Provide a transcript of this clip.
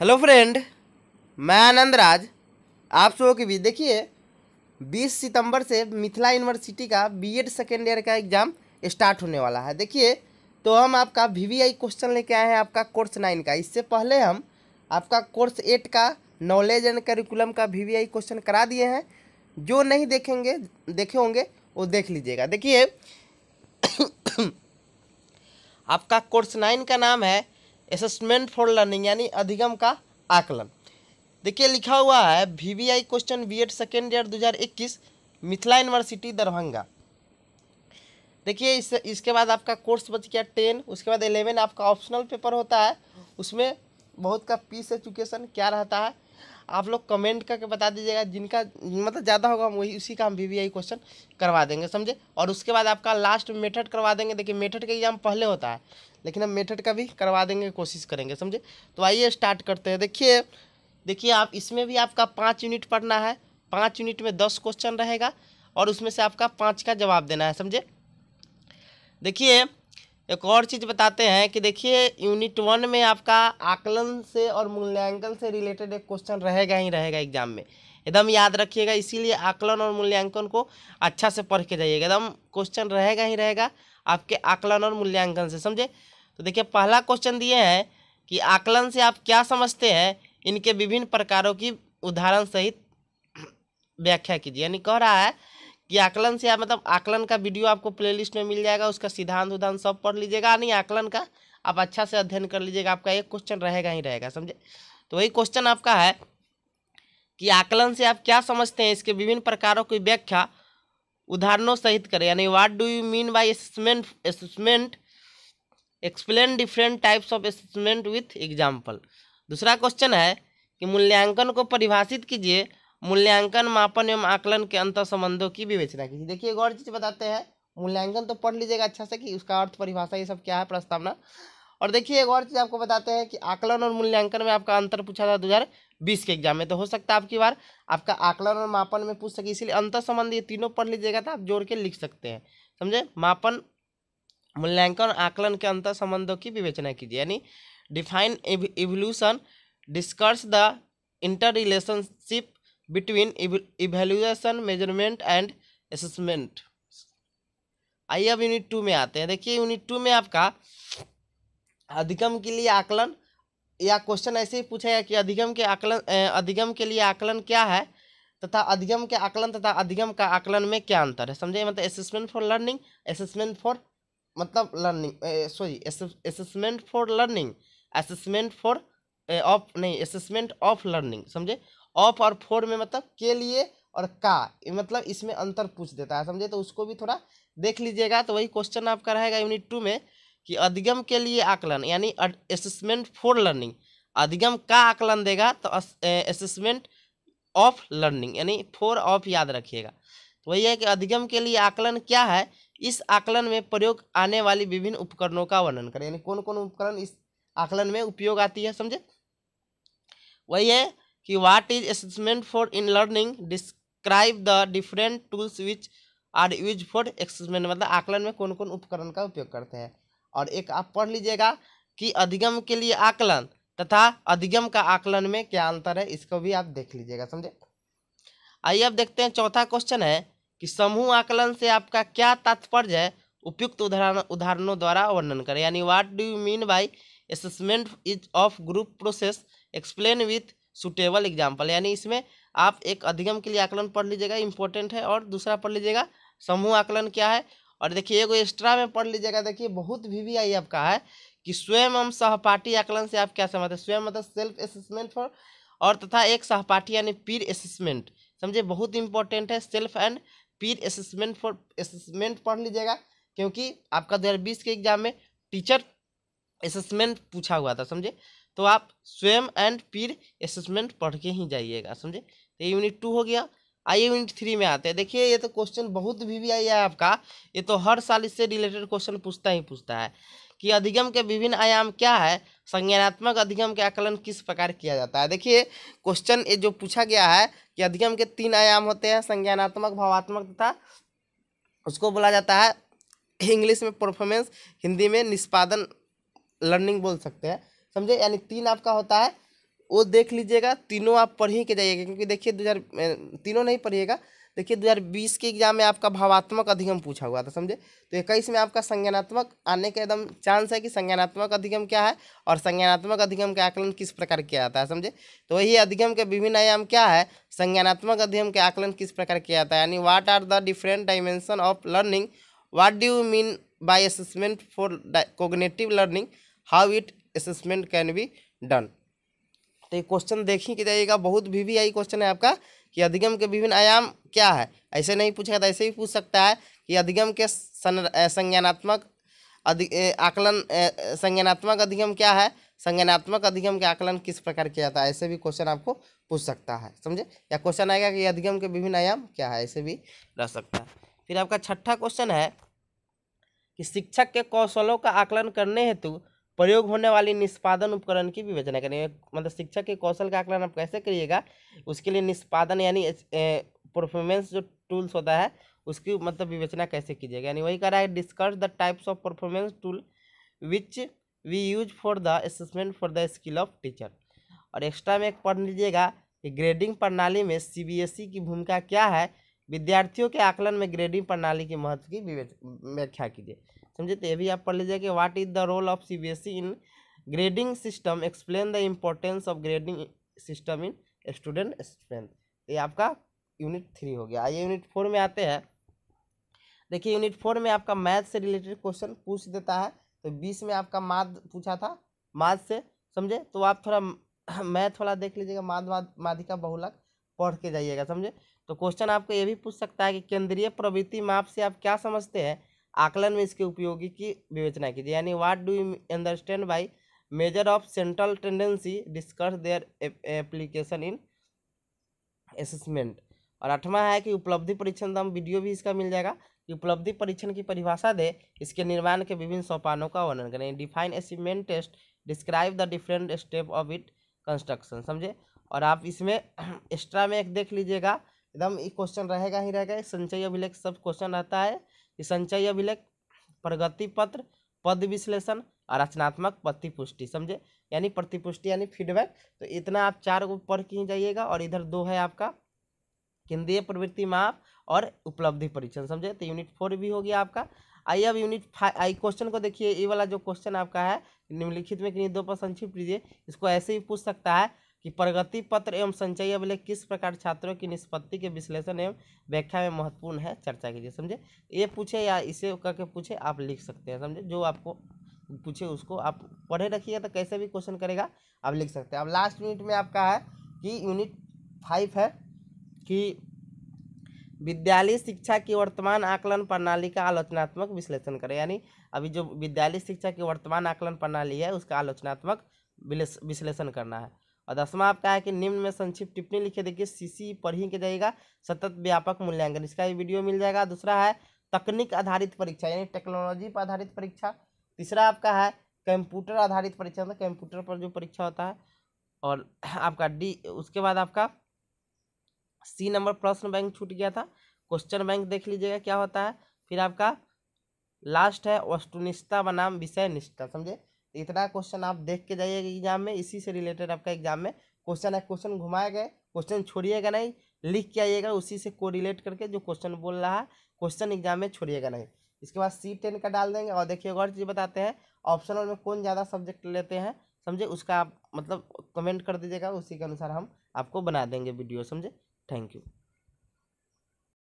hello friend मैं आनंद राज आप सबों के भी देखिए 20 सितंबर से मिथिला यूनिवर्सिटी का बीएड सेकेंड ईयर का एग्ज़ाम स्टार्ट होने वाला है देखिए तो हम आपका वीवीआई क्वेश्चन लेके आए हैं आपका कोर्स नाइन का इससे पहले हम आपका कोर्स एट का नॉलेज एंड करिकुलम का वीवीआई क्वेश्चन करा दिए हैं जो नहीं देखेंगे देखे होंगे वो देख लीजिएगा देखिए आपका कोर्स नाइन का नाम है असेसमेंट फॉर लर्निंग यानी अधिगम का आकलन देखिए लिखा हुआ है VVI question BEd second year दो हज़ार इक्कीस मिथिला यूनिवर्सिटी दरभंगा देखिए इस इसके बाद आपका कोर्स बच गया टेन उसके बाद एलेवन आपका ऑप्शनल पेपर होता है उसमें बहुत का पीस एजुकेशन क्या रहता है आप लोग कमेंट करके बता दीजिएगा जिनका मतलब ज़्यादा होगा हम वही उसी का हम वी क्वेश्चन करवा देंगे समझे और उसके बाद आपका लास्ट मेथड करवा देंगे देखिए मेथड का एग्जाम पहले होता है लेकिन हम मेथड का भी करवा देंगे कोशिश करेंगे समझे तो आइए स्टार्ट करते हैं देखिए देखिए आप इसमें भी आपका पाँच यूनिट पढ़ना है पाँच यूनिट में दस क्वेश्चन रहेगा और उसमें से आपका पाँच का जवाब देना है समझे देखिए एक और चीज़ बताते हैं कि देखिए यूनिट वन में आपका आकलन से और मूल्यांकन से रिलेटेड एक क्वेश्चन रहेगा ही रहेगा एग्जाम में एकदम याद रखिएगा इसीलिए आकलन और मूल्यांकन को अच्छा से पढ़ के जाइएगा एकदम क्वेश्चन रहेगा ही रहेगा आपके आकलन और मूल्यांकन से समझे तो देखिए पहला क्वेश्चन दिए हैं कि आकलन से आप क्या समझते हैं इनके विभिन्न प्रकारों की उदाहरण सहित व्याख्या कीजिए यानी कह रहा है कि आकलन से आप मतलब आकलन का वीडियो आपको प्लेलिस्ट में मिल जाएगा उसका सिद्धांत उदाहरण सब पढ़ लीजिएगा नहीं आकलन का आप अच्छा से अध्ययन कर लीजिएगा आपका एक क्वेश्चन रहेगा ही रहेगा समझे तो वही क्वेश्चन आपका है कि आकलन से आप क्या समझते हैं इसके विभिन्न प्रकारों की व्याख्या उदाहरणों सहित करें यानी what do you mean by assessment assessment explain different types of assessment with example दूसरा क्वेश्चन है कि मूल्यांकन को परिभाषित कीजिए मूल्यांकन मापन एवं आकलन के अंतर संबंधों की विवेचना कीजिए देखिए एक और चीज़ बताते हैं मूल्यांकन तो पढ़ लीजिएगा अच्छा से कि उसका अर्थ परिभाषा ये सब क्या है प्रस्तावना और देखिए एक और चीज़ आपको बताते हैं कि आकलन और मूल्यांकन में आपका अंतर पूछा था दो हज़ार बीस के एग्जाम में तो हो सकता है आपकी बार आपका आकलन और मापन में पूछ सके इसलिए अंतर संबंध ये तीनों पढ़ लीजिएगा तो आप जोड़ के लिख सकते हैं समझे मापन मूल्यांकन आकलन के अंतर संबंधों की विवेचना कीजिए यानी define evolution discuss the inter relationship between evaluation measurement and assessment आइए अब यूनिट टू में आते हैं देखिए यूनिट टू में आपका अधिगम के लिए आकलन या क्वेश्चन ऐसे ही पूछा गया कि अधिगम के आकलन अधिगम के लिए आकलन क्या है तथा अधिगम के आकलन तथा अधिगम का आकलन में क्या अंतर है समझे मतलब assessment for learning assessment for मतलब learning sorry assessment for learning assessment for of नहीं असेसमेंट ऑफ लर्निंग समझे ऑफ और फोर में मतलब के लिए और का मतलब इसमें अंतर पूछ देता है समझे तो उसको भी थोड़ा देख लीजिएगा तो वही क्वेश्चन आपका रहेगा यूनिट टू में कि अधिगम के लिए आकलन यानी असेसमेंट फॉर लर्निंग अधिगम का आकलन देगा तो असेसमेंट ऑफ लर्निंग यानी फोर ऑफ याद रखिएगा तो वही है कि अधिगम के लिए आकलन क्या है इस आकलन में प्रयोग आने वाली विभिन्न उपकरणों का वर्णन करें यानी कौन कौन उपकरण इस आकलन में उपयोग आती है समझे वही है कि what is assessment for in learning describe the different tools which are use for assessment मतलब आकलन में कौन कौन उपकरण का उपयोग करते हैं और एक आप पढ़ लीजिएगा कि अधिगम के लिए आकलन तथा अधिगम का आकलन में क्या अंतर है इसको भी आप देख लीजिएगा समझे आइए अब देखते हैं चौथा क्वेश्चन है कि समूह आकलन से आपका क्या तात्पर्य है उपयुक्त उदाहरण उदाहरणों द्वारा वर्णन करें यानी what do you mean by assessment is of group process explain with suitable example यानी इसमें आप एक अधिगम के लिए आकलन पढ़ लीजिएगा इंपॉर्टेंट है और दूसरा पढ़ लीजिएगा समूह आकलन क्या है और देखिए एगो एक्स्ट्रा में पढ़ लीजिएगा देखिए बहुत वी वी आई आपका है कि स्वयं एवं सहपाठी आकलन से आप क्या समझते हैं स्वयं मतलब सेल्फ असेसमेंट फॉर और तथा एक सहपाठी यानी पीर असेसमेंट समझे बहुत इंपॉर्टेंट है self and peer assessment for assessment पढ़ लीजिएगा क्योंकि आपका दो के एग्जाम में टीचर असेसमेंट पूछा हुआ था समझे तो आप स्वयं एंड पीर असेसमेंट पढ़ के ही जाइएगा समझे तो ये यूनिट टू हो गया आइए यूनिट थ्री में आते हैं देखिए ये तो क्वेश्चन बहुत भी, भी आई है आपका ये तो हर साल इससे रिलेटेड क्वेश्चन पूछता ही पूछता है कि अधिगम के विभिन्न आयाम क्या है संज्ञानात्मक अधिगम के आकलन किस प्रकार किया जाता है देखिए क्वेश्चन ये जो पूछा गया है कि अधिगम के तीन आयाम होते हैं संज्ञानात्मक भावात्मक तथा उसको बोला जाता है इंग्लिश में परफॉर्मेंस हिंदी में निष्पादन लर्निंग बोल सकते हैं समझे यानी तीन आपका होता है वो देख लीजिएगा तीनों आप पढ़ ही के जाइएगा क्योंकि देखिए दो हजार तीनों नहीं पढ़िएगा देखिए 2020 के एग्जाम में आपका भावात्मक अधिगम पूछा हुआ था समझे तो इक्कीस में आपका संज्ञानात्मक आने का एकदम चांस है कि संज्ञानात्मक अधिगम क्या है और संज्ञानात्मक अधिगम का आकलन किस प्रकार किया जाता है समझे तो वही अधिगम के विभिन्न आयाम क्या है संज्ञानात्मक अधिगम के आकलन किस प्रकार किया जाता है यानी what are the different dimension of learning what do mean by assessment for cognitive learning how it assessment can be done तो ये क्वेश्चन देख ही जाइएगा बहुत वी वी आई क्वेश्चन है आपका कि अधिगम के विभिन्न आयाम क्या है ऐसे नहीं पूछेगा तो ऐसे ही पूछ सकता है कि अधिगम के संज्ञानात्मक अधि आकलन संज्ञानात्मक अधिगम क्या है संज्ञानात्मक अधिगम के आकलन किस प्रकार किया जाता है ऐसे भी क्वेश्चन आपको पूछ सकता है समझे या क्वेश्चन आएगा कि अधिगम के विभिन्न आयाम क्या है ऐसे भी रह सकता है फिर आपका छठा क्वेश्चन है कि शिक्षक के कौशलों का आकलन करने हेतु प्रयोग होने वाली निष्पादन उपकरण की विवेचना करेंगे मतलब शिक्षक के कौशल का आकलन आप कैसे करिएगा उसके लिए निष्पादन यानी परफॉर्मेंस जो टूल्स होता है उसकी मतलब विवेचना कैसे कीजिएगा यानी वही कह रहा है discuss the types of performance tool which we use for the assessment for the skill of teacher और एक्स्ट्रा में एक पढ़ लीजिएगा कि ग्रेडिंग प्रणाली में सी e की भूमिका क्या है विद्यार्थियों के आकलन में ग्रेडिंग प्रणाली के महत्व की व्याख्या कीजिए समझे तो ये भी आप पढ़ लीजिए कि what is the role of C B S E in grading system explain the importance of grading system in student strength ये आपका यूनिट थ्री हो गया आइए यूनिट फोर में आते हैं देखिए यूनिट फोर में आपका मैथ से रिलेटेड क्वेश्चन पूछ देता है तो बीस में आपका माध पूछा था माध से समझे तो आप थोड़ा मैथ वाला देख लीजिएगा माध माध माधिका बहुलक पढ़ के जाइएगा समझे तो क्वेश्चन आपको ये भी पूछ सकता है कि केंद्रीय प्रवृत्ति माप से आप क्या समझते हैं आकलन में इसके उपयोगी की विवेचना कीजिए यानी what do you understand by measure of central tendency discuss their application in assessment और आठवां है कि उपलब्धि परीक्षण दम वीडियो भी इसका मिल जाएगा कि उपलब्धि परीक्षण की परिभाषा दे इसके निर्माण के विभिन्न सोपानों का वर्णन करें define assessment test describe the different step of it construction समझे और आप इसमें एक्स्ट्रा में एक देख लीजिएगा एकदम ये क्वेश्चन रहेगा ही रहेगा संचय अभिलेख सब क्वेश्चन रहता है संचय अभिलेख प्रगति पत्र पद विश्लेषण और रचनात्मक प्रतिपुष्टि समझे यानी प्रतिपुष्टि यानी फीडबैक तो इतना आप चार को पढ़ के जाइएगा और इधर दो है आपका केंद्रीय प्रवृत्ति माप और उपलब्धि परीक्षण समझे तो यूनिट फोर भी हो गया आपका आइए अब यूनिट फाइव आई क्वेश्चन को देखिए ये वाला जो क्वेश्चन आपका है निम्नलिखित में कि दो पर संक्षिप्त लीजिए इसको ऐसे ही पूछ सकता है कि प्रगति पत्र एवं संचय अभिलेख किस प्रकार छात्रों की निष्पत्ति के विश्लेषण एवं व्याख्या में महत्वपूर्ण है चर्चा कीजिए समझे ये पूछे या इसे करके पूछे आप लिख सकते हैं समझे जो आपको पूछे उसको आप पढ़े रखिएगा तो कैसे भी क्वेश्चन करेगा आप लिख सकते हैं अब लास्ट यूनिट में आपका है कि यूनिट फाइव है कि विद्यालय शिक्षा की वर्तमान आकलन प्रणाली का आलोचनात्मक विश्लेषण करें यानी अभी जो विद्यालय शिक्षा की वर्तमान आकलन प्रणाली है उसका आलोचनात्मक विश्लेषण करना है और दसवा आपका है कि निम्न में संक्षिप्त टिप्पणी लिखे देखिए सीसी पढ़ ही के जाएगा सतत व्यापक मूल्यांकन इसका भी वीडियो मिल जाएगा दूसरा है तकनीक आधारित परीक्षा यानी टेक्नोलॉजी पर आधारित परीक्षा तीसरा आपका है कंप्यूटर आधारित परीक्षा मतलब कंप्यूटर पर जो परीक्षा होता है और आपका डी उसके बाद आपका सी नंबर प्रश्न बैंक छूट गया था क्वेश्चन बैंक देख लीजिएगा क्या होता है फिर आपका लास्ट है वस्तुनिष्ठा बनाम विषय निष्ठा समझे इतना क्वेश्चन आप देख के जाइएगा एग्जाम में इसी से रिलेटेड आपका एग्जाम में क्वेश्चन है क्वेश्चन घुमाए गए क्वेश्चन छोड़िएगा नहीं लिख के आइएगा उसी से को रिलेट करके जो क्वेश्चन बोल रहा है क्वेश्चन एग्जाम में छोड़िएगा नहीं इसके बाद सी टेन का डाल देंगे और देखिए और चीज़ बताते हैं ऑप्शनल में कौन ज़्यादा सब्जेक्ट लेते हैं समझे उसका आप मतलब कमेंट कर दीजिएगा उसी के अनुसार हम आपको बना देंगे वीडियो समझे थैंक यू